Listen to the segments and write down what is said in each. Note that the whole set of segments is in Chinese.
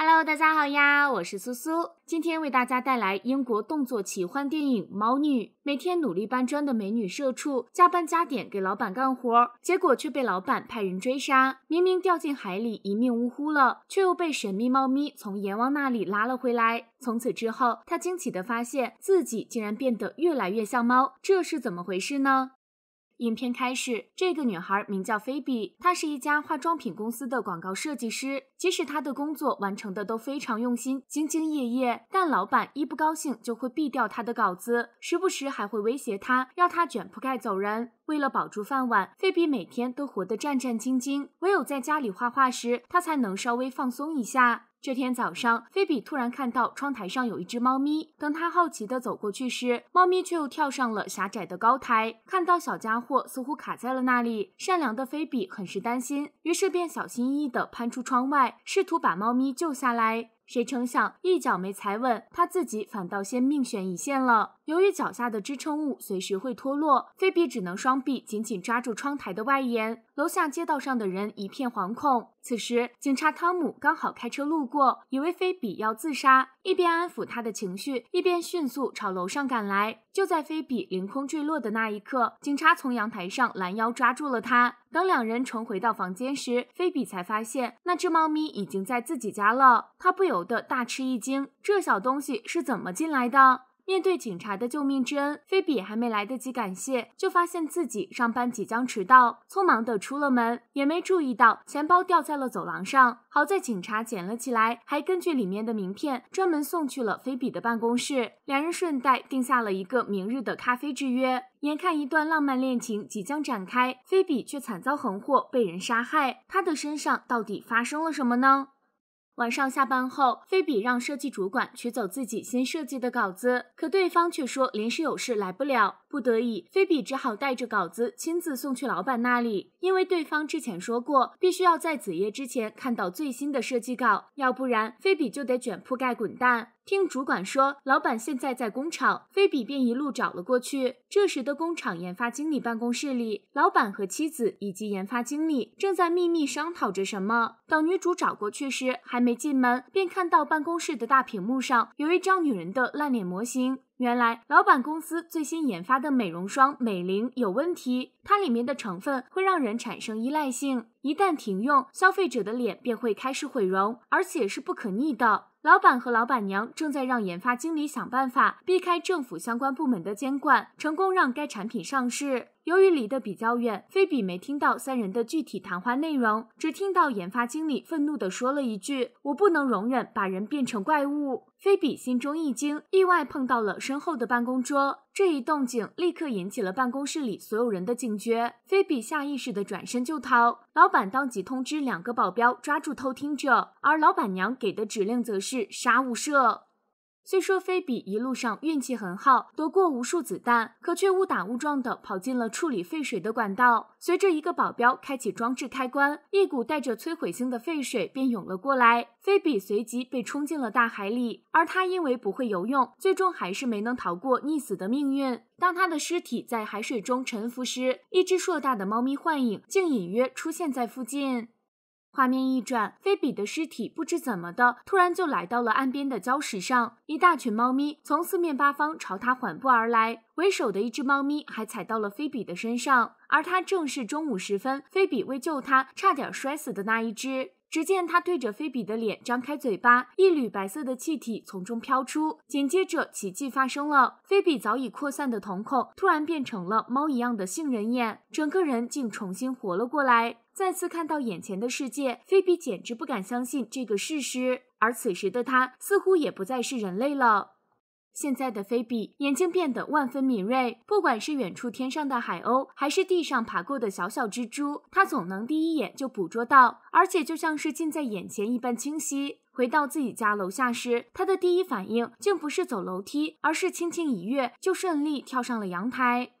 Hello，大家好呀，我是苏苏，今天为大家带来英国动作奇幻电影《猫女》。每天努力搬砖的美女社畜，加班加点给老板干活，结果却被老板派人追杀。明明掉进海里一命呜呼了，却又被神秘猫咪从阎王那里拉了回来。从此之后，她惊奇的发现自己竟然变得越来越像猫，这是怎么回事呢？影片开始，这个女孩名叫菲比，她是一家化妆品公司的广告设计师。即使她的工作完成的都非常用心、兢兢业业，但老板一不高兴就会毙掉她的稿子，时不时还会威胁她，要她卷铺盖走人。为了保住饭碗，菲比每天都活得战战兢兢，唯有在家里画画时，她才能稍微放松一下。这天早上，菲比突然看到窗台上有一只猫咪。等他好奇地走过去时，猫咪却又跳上了狭窄的高台。看到小家伙似乎卡在了那里，善良的菲比很是担心，于是便小心翼翼地攀出窗外，试图把猫咪救下来。谁成想，一脚没踩稳，他自己反倒先命悬一线了。由于脚下的支撑物随时会脱落，菲比只能双臂紧紧抓住窗台的外沿。楼下街道上的人一片惶恐。此时，警察汤姆刚好开车路过，以为菲比要自杀，一边安抚他的情绪，一边迅速朝楼上赶来。就在菲比凌空坠落的那一刻，警察从阳台上拦腰抓住了他。等两人重回到房间时，菲比才发现那只猫咪已经在自己家了，他不由得大吃一惊：这小东西是怎么进来的？面对警察的救命之恩，菲比还没来得及感谢，就发现自己上班即将迟到，匆忙地出了门，也没注意到钱包掉在了走廊上。好在警察捡了起来，还根据里面的名片，专门送去了菲比的办公室。两人顺带定下了一个明日的咖啡之约。眼看一段浪漫恋情即将展开，菲比却惨遭横祸，被人杀害。他的身上到底发生了什么呢？晚上下班后，菲比让设计主管取走自己新设计的稿子，可对方却说临时有事来不了。不得已，菲比只好带着稿子亲自送去老板那里，因为对方之前说过，必须要在子夜之前看到最新的设计稿，要不然菲比就得卷铺盖滚蛋。听主管说，老板现在在工厂，菲比便一路找了过去。这时的工厂研发经理办公室里，老板和妻子以及研发经理正在秘密商讨着什么。等女主找过去时，还没进门，便看到办公室的大屏幕上有一张女人的烂脸模型。原来，老板公司最新研发的美容霜“美灵”有问题，它里面的成分会让人产生依赖性，一旦停用，消费者的脸便会开始毁容，而且是不可逆的。老板和老板娘正在让研发经理想办法避开政府相关部门的监管，成功让该产品上市。由于离得比较远，菲比没听到三人的具体谈话内容，只听到研发经理愤怒地说了一句：“我不能容忍把人变成怪物。”菲比心中一惊，意外碰到了身后的办公桌，这一动静立刻引起了办公室里所有人的警觉。菲比下意识的转身就逃，老板当即通知两个保镖抓住偷听者，而老板娘给的指令则是杀无赦。虽说菲比一路上运气很好，躲过无数子弹，可却误打误撞的跑进了处理废水的管道。随着一个保镖开启装置开关，一股带着摧毁性的废水便涌了过来。菲比随即被冲进了大海里，而他因为不会游泳，最终还是没能逃过溺死的命运。当他的尸体在海水中沉浮时，一只硕大的猫咪幻影竟隐约出现在附近。画面一转，菲比的尸体不知怎么的，突然就来到了岸边的礁石上。一大群猫咪从四面八方朝他缓步而来，为首的一只猫咪还踩到了菲比的身上，而它正是中午时分菲比为救它差点摔死的那一只。只见他对着菲比的脸张开嘴巴，一缕白色的气体从中飘出。紧接着，奇迹发生了：菲比早已扩散的瞳孔突然变成了猫一样的杏仁眼，整个人竟重新活了过来，再次看到眼前的世界。菲比简直不敢相信这个事实，而此时的他似乎也不再是人类了。现在的菲比眼睛变得万分敏锐，不管是远处天上的海鸥，还是地上爬过的小小蜘蛛，她总能第一眼就捕捉到，而且就像是近在眼前一般清晰。回到自己家楼下时，他的第一反应竟不是走楼梯，而是轻轻一跃就顺利跳上了阳台。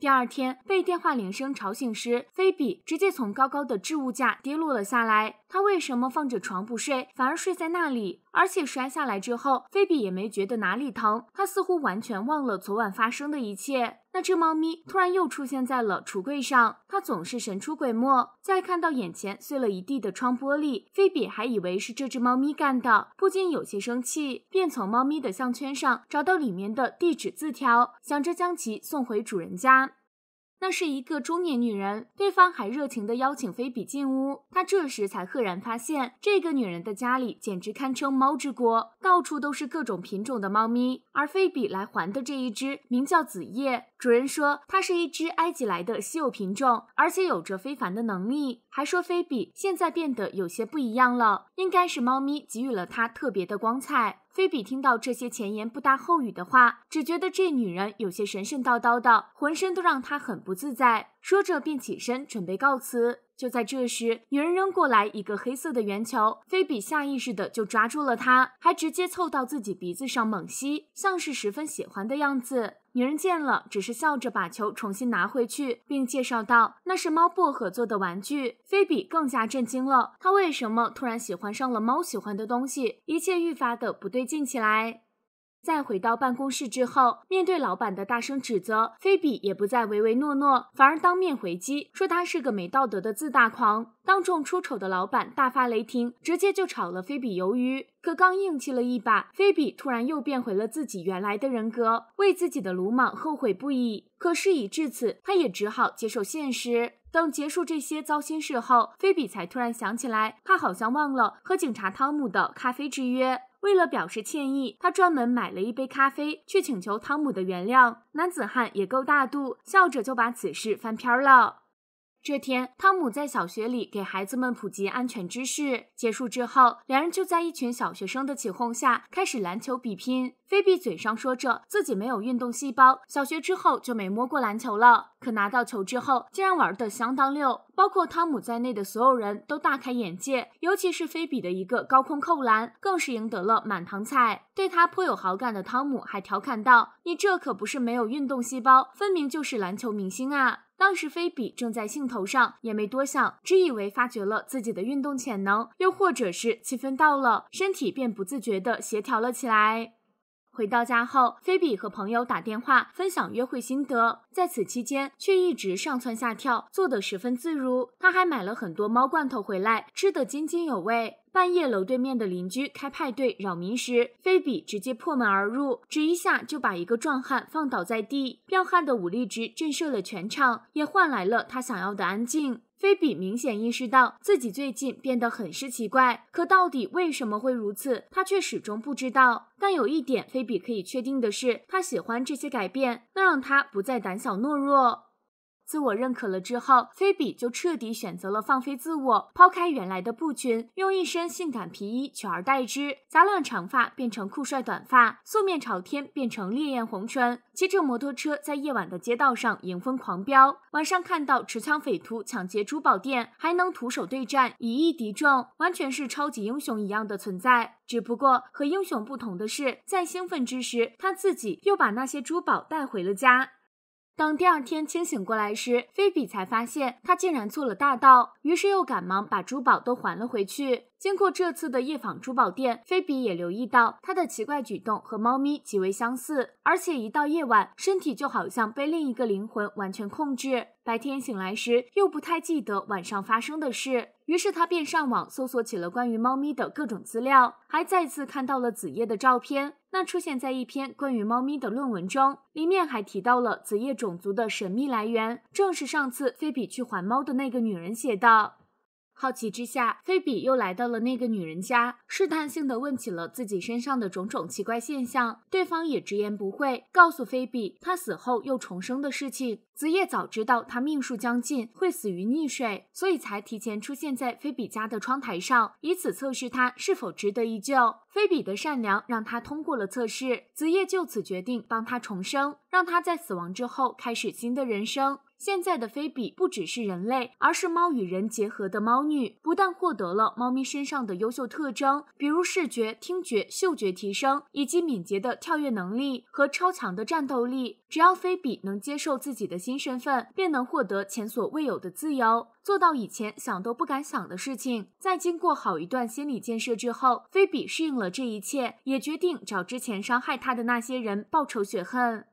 第二天被电话铃声吵醒时，菲比直接从高高的置物架跌落了下来。他为什么放着床不睡，反而睡在那里？而且摔下来之后，菲比也没觉得哪里疼，他似乎完全忘了昨晚发生的一切。那只猫咪突然又出现在了橱柜上，它总是神出鬼没。再看到眼前碎了一地的窗玻璃，菲比还以为是这只猫咪干的，不禁有些生气，便从猫咪的项圈上找到里面的地址字条，想着将其送回主人家。那是一个中年女人，对方还热情地邀请菲比进屋。她这时才赫然发现，这个女人的家里简直堪称猫之国，到处都是各种品种的猫咪。而菲比来还的这一只，名叫子夜。主人说，它是一只埃及来的稀有品种，而且有着非凡的能力。还说菲比现在变得有些不一样了，应该是猫咪给予了它特别的光彩。菲比听到这些前言不搭后语的话，只觉得这女人有些神神叨叨的，浑身都让她很不自在。说着便起身准备告辞。就在这时，女人扔过来一个黑色的圆球，菲比下意识的就抓住了它，还直接凑到自己鼻子上猛吸，像是十分喜欢的样子。女人见了，只是笑着把球重新拿回去，并介绍道：“那是猫薄荷做的玩具。”菲比更加震惊了，她为什么突然喜欢上了猫喜欢的东西？一切愈发的不对劲起来。在回到办公室之后，面对老板的大声指责，菲比也不再唯唯诺诺，反而当面回击，说他是个没道德的自大狂。当众出丑的老板大发雷霆，直接就炒了菲比鱿鱼。可刚硬气了一把，菲比突然又变回了自己原来的人格，为自己的鲁莽后悔不已。可事已至此，他也只好接受现实。等结束这些糟心事后，菲比才突然想起来，他好像忘了和警察汤姆的咖啡之约。为了表示歉意，他专门买了一杯咖啡去请求汤姆的原谅。男子汉也够大度，笑着就把此事翻篇了。这天，汤姆在小学里给孩子们普及安全知识。结束之后，两人就在一群小学生的起哄下开始篮球比拼。菲比嘴上说着自己没有运动细胞，小学之后就没摸过篮球了，可拿到球之后竟然玩的相当溜。包括汤姆在内的所有人都大开眼界，尤其是菲比的一个高空扣篮，更是赢得了满堂彩。对他颇有好感的汤姆还调侃道：“你这可不是没有运动细胞，分明就是篮球明星啊！”当时菲比正在兴头上，也没多想，只以为发觉了自己的运动潜能，又或者是气氛到了，身体便不自觉地协调了起来。回到家后，菲比和朋友打电话分享约会心得，在此期间却一直上蹿下跳，做得十分自如。他还买了很多猫罐头回来，吃得津津有味。半夜楼对面的邻居开派对扰民时，菲比直接破门而入，只一下就把一个壮汉放倒在地。彪悍的武力值震慑了全场，也换来了他想要的安静。菲比明显意识到自己最近变得很是奇怪，可到底为什么会如此，他却始终不知道。但有一点，菲比可以确定的是，他喜欢这些改变，那让他不再胆小懦弱。自我认可了之后，菲比就彻底选择了放飞自我，抛开原来的布裙，用一身性感皮衣取而代之；杂乱长发变成酷帅短发，素面朝天变成烈焰红唇，骑着摩托车在夜晚的街道上迎风狂飙。晚上看到持枪匪徒抢劫珠宝店，还能徒手对战，以一敌众，完全是超级英雄一样的存在。只不过和英雄不同的是，在兴奋之时，他自己又把那些珠宝带回了家。等第二天清醒过来时，菲比才发现他竟然做了大盗，于是又赶忙把珠宝都还了回去。经过这次的夜访珠宝店，菲比也留意到他的奇怪举动和猫咪极为相似，而且一到夜晚，身体就好像被另一个灵魂完全控制，白天醒来时又不太记得晚上发生的事。于是他便上网搜索起了关于猫咪的各种资料，还再次看到了子夜的照片。那出现在一篇关于猫咪的论文中，里面还提到了子夜种族的神秘来源，正是上次菲比去还猫的那个女人写的。好奇之下，菲比又来到了那个女人家，试探性地问起了自己身上的种种奇怪现象，对方也直言不讳，告诉菲比她死后又重生的事情。子夜早知道他命数将尽，会死于溺水，所以才提前出现在菲比家的窗台上，以此测试他是否值得一救。菲比的善良让他通过了测试，子夜就此决定帮他重生，让他在死亡之后开始新的人生。现在的菲比不只是人类，而是猫与人结合的猫女，不但获得了猫咪身上的优秀特征，比如视觉、听觉、嗅觉提升，以及敏捷的跳跃能力和超强的战斗力。只要菲比能接受自己的。新身份便能获得前所未有的自由，做到以前想都不敢想的事情。在经过好一段心理建设之后，菲比适应了这一切，也决定找之前伤害他的那些人报仇雪恨。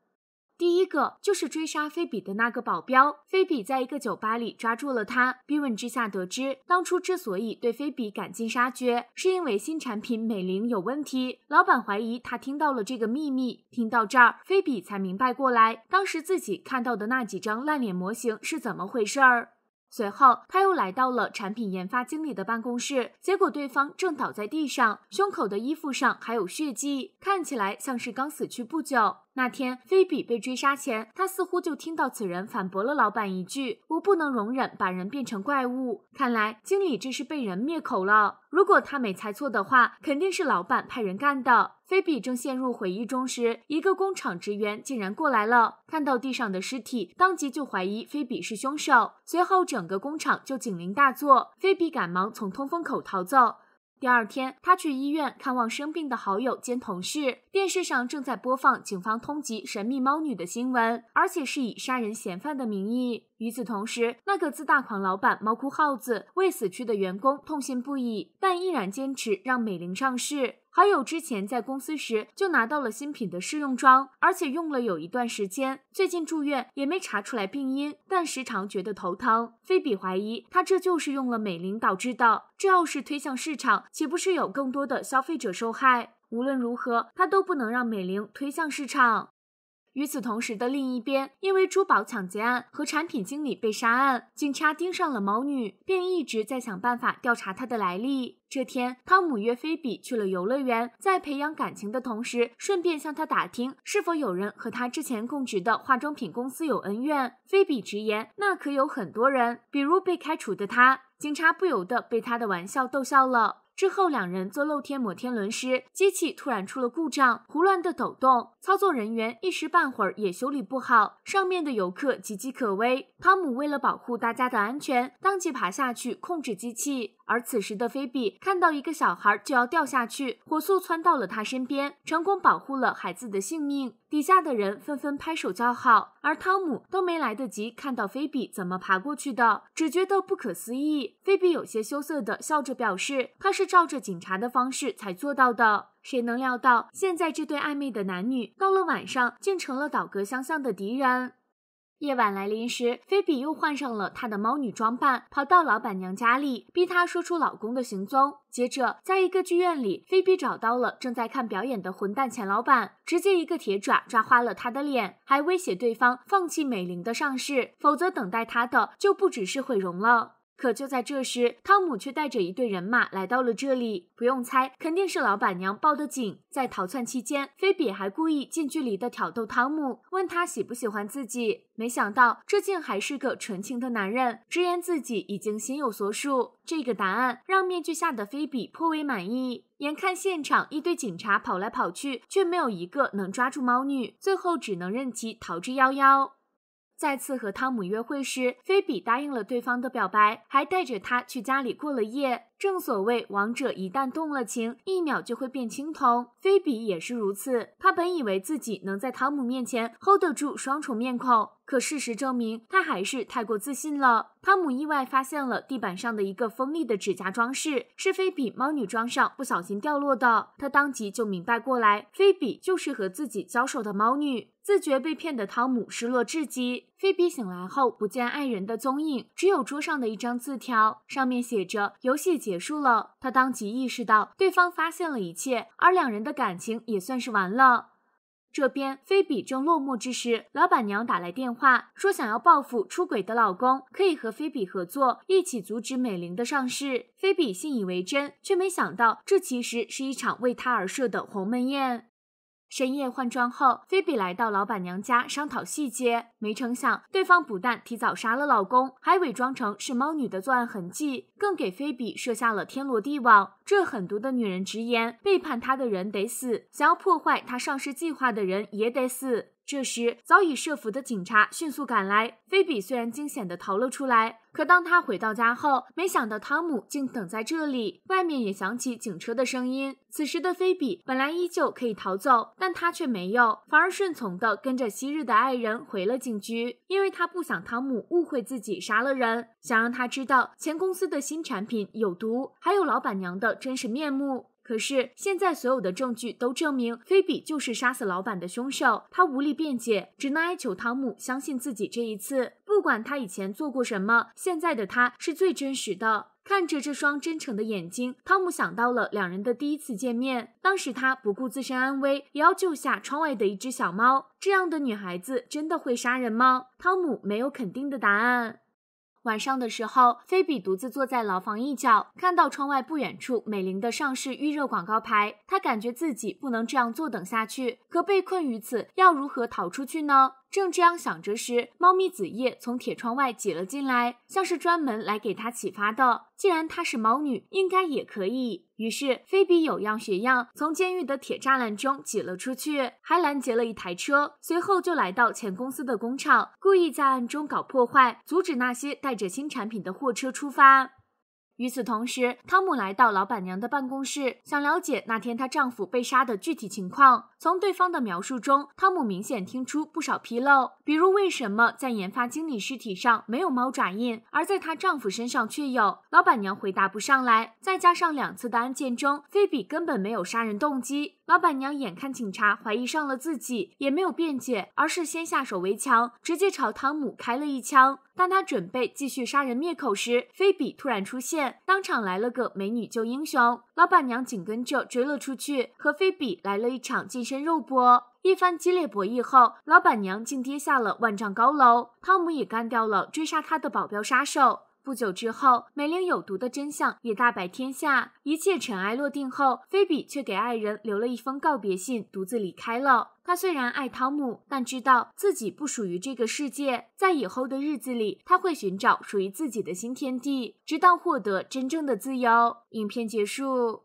第一个就是追杀菲比的那个保镖，菲比在一个酒吧里抓住了他，逼问之下得知，当初之所以对菲比赶尽杀绝，是因为新产品美玲有问题，老板怀疑他听到了这个秘密。听到这儿，菲比才明白过来，当时自己看到的那几张烂脸模型是怎么回事儿。随后，他又来到了产品研发经理的办公室，结果对方正倒在地上，胸口的衣服上还有血迹，看起来像是刚死去不久。那天菲比被追杀前，他似乎就听到此人反驳了老板一句：“我不能容忍把人变成怪物。”看来经理这是被人灭口了。如果他没猜错的话，肯定是老板派人干的。菲比正陷入回忆中时，一个工厂职员竟然过来了，看到地上的尸体，当即就怀疑菲比是凶手。随后整个工厂就警铃大作，菲比赶忙从通风口逃走。第二天，他去医院看望生病的好友兼同事。电视上正在播放警方通缉神秘猫女的新闻，而且是以杀人嫌犯的名义。与此同时，那个自大狂老板猫哭耗子为死去的员工痛心不已，但依然坚持让美玲上市。还有之前在公司时就拿到了新品的试用装，而且用了有一段时间。最近住院也没查出来病因，但时常觉得头疼。菲比怀疑他这就是用了美玲导致的。这要是推向市场，岂不是有更多的消费者受害？无论如何，他都不能让美玲推向市场。与此同时的另一边，因为珠宝抢劫案和产品经理被杀案，警察盯上了猫女，并一直在想办法调查她的来历。这天，汤姆约菲比去了游乐园，在培养感情的同时，顺便向他打听是否有人和他之前供职的化妆品公司有恩怨。菲比直言，那可有很多人，比如被开除的他。警察不由得被他的玩笑逗笑了。之后，两人坐露天摩天轮时，机器突然出了故障，胡乱的抖动，操作人员一时半会儿也修理不好，上面的游客岌岌可危。汤姆为了保护大家的安全，当即爬下去控制机器。而此时的菲比看到一个小孩就要掉下去，火速窜到了他身边，成功保护了孩子的性命。底下的人纷纷拍手叫好，而汤姆都没来得及看到菲比怎么爬过去的，只觉得不可思议。菲比有些羞涩的笑着表示，他是照着警察的方式才做到的。谁能料到，现在这对暧昧的男女到了晚上，竟成了倒戈相向的敌人。夜晚来临时，菲比又换上了她的猫女装扮，跑到老板娘家里，逼她说出老公的行踪。接着，在一个剧院里，菲比找到了正在看表演的混蛋前老板，直接一个铁爪抓花了他的脸，还威胁对方放弃美玲的上市，否则等待他的就不只是毁容了。可就在这时，汤姆却带着一队人马来到了这里。不用猜，肯定是老板娘报的警。在逃窜期间，菲比还故意近距离的挑逗汤姆，问他喜不喜欢自己。没想到，这竟还是个纯情的男人，直言自己已经心有所属。这个答案让面具下的菲比颇为满意。眼看现场一堆警察跑来跑去，却没有一个能抓住猫女，最后只能任其逃之夭夭。再次和汤姆约会时，菲比答应了对方的表白，还带着他去家里过了夜。正所谓，王者一旦动了情，一秒就会变青铜。菲比也是如此，他本以为自己能在汤姆面前 hold 得住双重面孔。可事实证明，他还是太过自信了。汤姆意外发现了地板上的一个锋利的指甲装饰，是菲比猫女装上不小心掉落的。他当即就明白过来，菲比就是和自己交手的猫女。自觉被骗的汤姆失落至极。菲比醒来后，不见爱人的踪影，只有桌上的一张字条，上面写着“游戏结束了”。他当即意识到，对方发现了一切，而两人的感情也算是完了。这边菲比正落寞之时，老板娘打来电话，说想要报复出轨的老公，可以和菲比合作，一起阻止美玲的上市。菲比信以为真，却没想到这其实是一场为她而设的鸿门宴。深夜换装后，菲比来到老板娘家商讨细节。没成想，对方不但提早杀了老公，还伪装成是猫女的作案痕迹，更给菲比设下了天罗地网。这狠毒的女人直言，背叛她的人得死，想要破坏她上市计划的人也得死。这时，早已设伏的警察迅速赶来。菲比虽然惊险的逃了出来，可当她回到家后，没想到汤姆竟等在这里，外面也响起警车的声音。此时的菲比本来依旧可以逃走，但她却没有，反而顺从的跟着昔日的爱人回了。警局，因为他不想汤姆误会自己杀了人，想让他知道前公司的新产品有毒，还有老板娘的真实面目。可是现在所有的证据都证明菲比就是杀死老板的凶手，他无力辩解，只能哀求汤姆相信自己这一次，不管他以前做过什么，现在的他是最真实的。看着这双真诚的眼睛，汤姆想到了两人的第一次见面。当时他不顾自身安危，也要救下窗外的一只小猫。这样的女孩子真的会杀人吗？汤姆没有肯定的答案。晚上的时候，菲比独自坐在牢房一角，看到窗外不远处美玲的上市预热广告牌，她感觉自己不能这样坐等下去。可被困于此，要如何逃出去呢？正这样想着时，猫咪子夜从铁窗外挤了进来，像是专门来给他启发的。既然她是猫女，应该也可以。于是菲比有样学样，从监狱的铁栅栏中挤了出去，还拦截了一台车，随后就来到前公司的工厂，故意在暗中搞破坏，阻止那些带着新产品的货车出发。与此同时，汤姆来到老板娘的办公室，想了解那天她丈夫被杀的具体情况。从对方的描述中，汤姆明显听出不少纰漏，比如为什么在研发经理尸体上没有猫爪印，而在她丈夫身上却有？老板娘回答不上来。再加上两次的案件中，菲比根本没有杀人动机。老板娘眼看警察怀疑上了自己，也没有辩解，而是先下手为强，直接朝汤姆开了一枪。当他准备继续杀人灭口时，菲比突然出现，当场来了个美女救英雄。老板娘紧跟着追了出去，和菲比来了一场继。身肉搏，一番激烈博弈后，老板娘竟跌下了万丈高楼。汤姆也干掉了追杀他的保镖杀手。不久之后，梅林有毒的真相也大白天下。一切尘埃落定后，菲比却给爱人留了一封告别信，独自离开了。她虽然爱汤姆，但知道自己不属于这个世界。在以后的日子里，他会寻找属于自己的新天地，直到获得真正的自由。影片结束。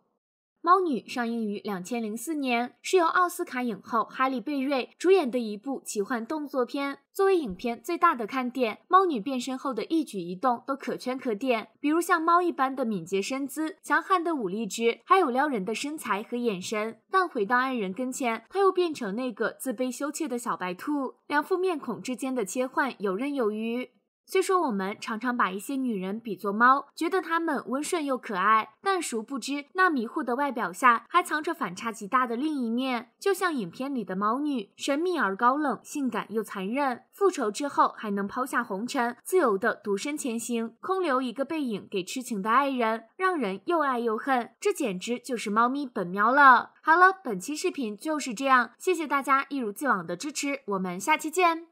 《猫女》上映于两千零四年，是由奥斯卡影后哈利·贝瑞主演的一部奇幻动作片。作为影片最大的看点，猫女变身后的一举一动都可圈可点，比如像猫一般的敏捷身姿、强悍的武力值，还有撩人的身材和眼神。但回到爱人跟前，她又变成那个自卑羞怯的小白兔，两副面孔之间的切换游刃有余。虽说我们常常把一些女人比作猫，觉得她们温顺又可爱，但殊不知那迷糊的外表下还藏着反差极大的另一面。就像影片里的猫女，神秘而高冷，性感又残忍，复仇之后还能抛下红尘，自由的独身前行，空留一个背影给痴情的爱人，让人又爱又恨。这简直就是猫咪本喵了。好了，本期视频就是这样，谢谢大家一如既往的支持，我们下期见。